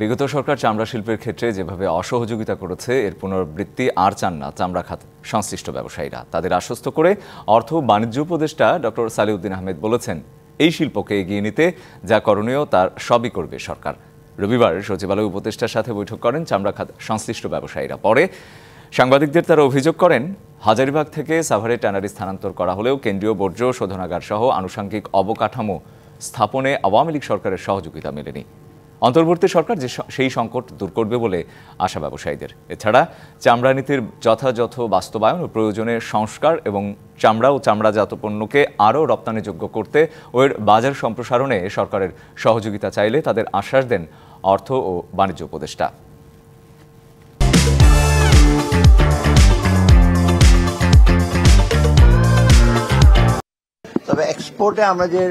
বিগত সরকার চামড়া শিল্পের ক্ষেত্রে যেভাবে অসহযোগিতা করেছে এর পুনরাবৃত্তি আর চান না চামড়া খাত সংশ্লিষ্ট ব্যবসায়ীরা তাদের আশ্বস্ত করে অর্থ বাণিজ্য উপদেষ্টা ডক্টর সালিউদ্দিন আহমেদ বলেছেন এই শিল্পকে এগিয়ে নিতে যা করণীয় তার সবই করবে সরকার রবিবার সচিবালয় উপদেষ্টার সাথে বৈঠক করেন চামড়া খাত সংশ্লিষ্ট ব্যবসায়ীরা পরে সাংবাদিকদের তারা অভিযোগ করেন হাজারিবাগ থেকে সাভারে ট্যানারি স্থানান্তর করা হলেও কেন্দ্রীয় বর্জ্য শোধনাগার সহ আনুষঙ্গিক অবকাঠামো স্থাপনে আওয়ামী লীগ সরকারের সহযোগিতা মেলেনি অন্তর্বর্তী সরকার যে সেই সংকট দূর করবে বলে আশা ব্যবসায়ীদের এছাড়া চামড়া নীতির যথাযথ বাস্তবায়ন ও প্রয়োজনে সংস্কার এবং চামড়া ও চামড়াজাত পণ্যকে আরও রপ্তানিযোগ্য করতে ও এর বাজার সম্প্রসারণে সরকারের সহযোগিতা চাইলে তাদের আশ্বাস দেন অর্থ ও বাণিজ্য উপদেষ্টা তবে এক্সপোর্টে আমরা যে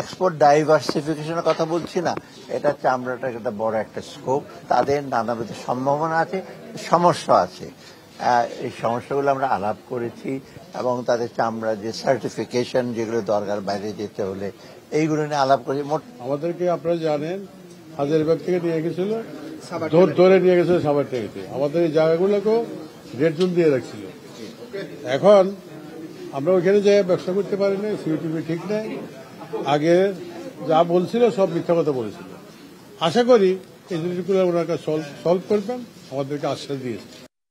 এক্সপোর্ট ডাইভার্সিফিকেশনের কথা বলছি না এটা চামড়াটা একটা বড় একটা স্কোপ তাদের নানাবিধ সম্ভাবনা আছে সমস্যা আছে এই সমস্যাগুলো আমরা আলাপ করেছি এবং তাদের চামড়া যে সার্টিফিকেশন যেগুলো দরকার বাইরে যেতে হলে এইগুলো নিয়ে আলাপ করেছি মোট আমাদেরকে আপনারা জানেন হাজারবাগ থেকে নিয়ে গেছিল ধরে নিয়ে গেছিল সাবার থেকে আমাদের এই জায়গাগুলোকেও রেড জোন দিয়ে রাখছিল এখন আমরা ওইখানে যে ব্যবসা করতে পারি না সিউটিভি ঠিক নেই আগে যা বলছিল সব মিথ্যা কথা বলেছিল আশা করি এই জিনিসগুলো ওনারা সলভ সলভ করবেন আমাদেরকে আশ্বাস দিয়েছে